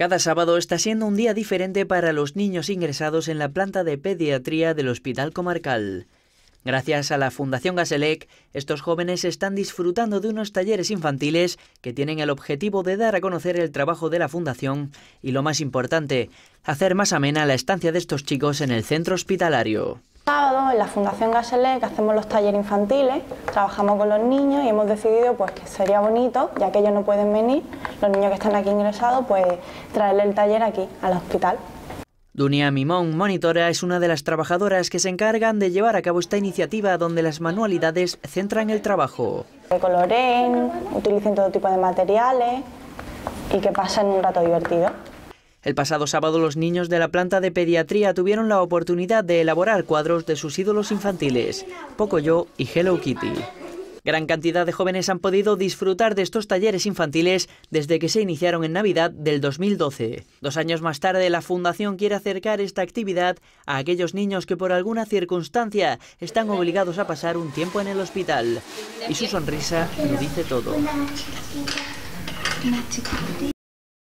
Cada sábado está siendo un día diferente para los niños ingresados en la planta de pediatría del Hospital Comarcal. Gracias a la Fundación Gaselec, estos jóvenes están disfrutando de unos talleres infantiles que tienen el objetivo de dar a conocer el trabajo de la Fundación y, lo más importante, hacer más amena la estancia de estos chicos en el centro hospitalario. Este sábado en la Fundación Gaselec hacemos los talleres infantiles, trabajamos con los niños y hemos decidido pues, que sería bonito, ya que ellos no pueden venir, los niños que están aquí ingresados, pues traerle el taller aquí, al hospital. Dunia Mimón, monitora, es una de las trabajadoras que se encargan de llevar a cabo esta iniciativa donde las manualidades centran el trabajo. Que coloren, utilicen todo tipo de materiales y que pasen un rato divertido. El pasado sábado los niños de la planta de pediatría tuvieron la oportunidad de elaborar cuadros de sus ídolos infantiles, Pocoyo y Hello Kitty. Gran cantidad de jóvenes han podido disfrutar de estos talleres infantiles desde que se iniciaron en Navidad del 2012. Dos años más tarde, la Fundación quiere acercar esta actividad a aquellos niños que por alguna circunstancia están obligados a pasar un tiempo en el hospital. Y su sonrisa lo dice todo.